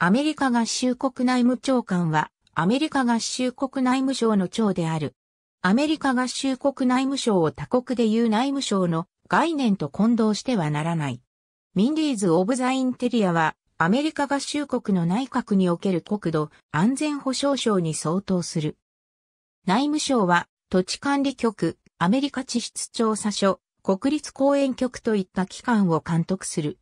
アメリカ合衆国内務長官は、アメリカ合衆国内務省の長である。アメリカ合衆国内務省を他国でいう内務省の概念と混同してはならない。ミンディーズ・オブ・ザ・インテリアは、アメリカ合衆国の内閣における国土安全保障省に相当する。内務省は、土地管理局、アメリカ地質調査所、国立公園局といった機関を監督する。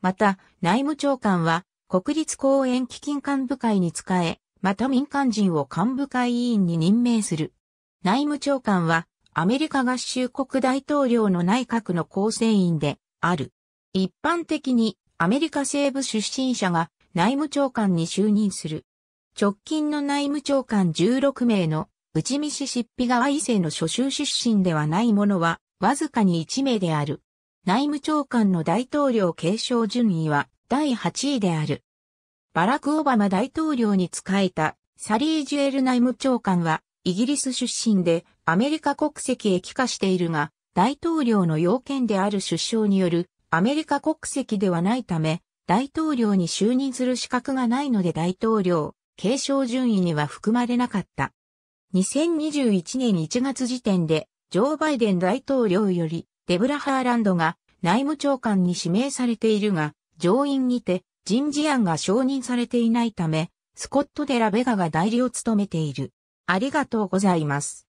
また、内務長官は、国立公園基金幹部会に使え、また民間人を幹部会委員に任命する。内務長官は、アメリカ合衆国大統領の内閣の構成員で、ある。一般的に、アメリカ西部出身者が内務長官に就任する。直近の内務長官16名の、内ミシシッピ川以西の諸州出身ではない者は、わずかに1名である。内務長官の大統領継承順位は第8位である。バラク・オバマ大統領に仕えたサリー・ジュエル内務長官はイギリス出身でアメリカ国籍へ帰化しているが大統領の要件である首相によるアメリカ国籍ではないため大統領に就任する資格がないので大統領継承順位には含まれなかった。2021年1月時点でジョー・バイデン大統領よりデブラ・ハーランドが内務長官に指名されているが上院にて人事案が承認されていないため、スコット・デ・ラ・ベガが代理を務めている。ありがとうございます。